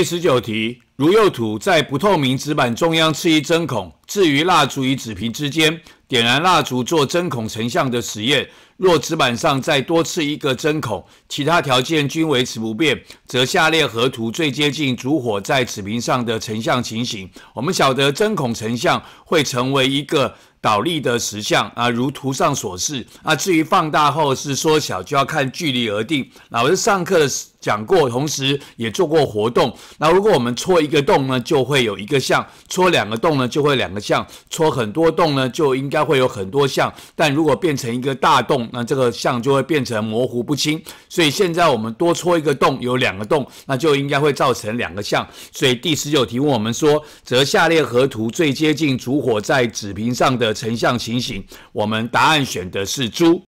第十九题。如右图，在不透明纸板中央刺一针孔，置于蜡烛与纸皮之间，点燃蜡烛做针孔成像的实验。若纸板上再多刺一个针孔，其他条件均维持不变，则下列河图最接近烛火在纸瓶上的成像情形？我们晓得针孔成像会成为一个倒立的实像啊，如图上所示啊。至于放大后是缩小，就要看距离而定。老师上课讲过，同时也做过活动。那如果我们错一。一个洞呢，就会有一个像；戳两个洞呢，就会两个像；戳很多洞呢，就应该会有很多像。但如果变成一个大洞，那这个像就会变成模糊不清。所以现在我们多戳一个洞，有两个洞，那就应该会造成两个像。所以第十九题问我们说，则下列何图最接近烛火在纸屏上的成像情形？我们答案选的是猪。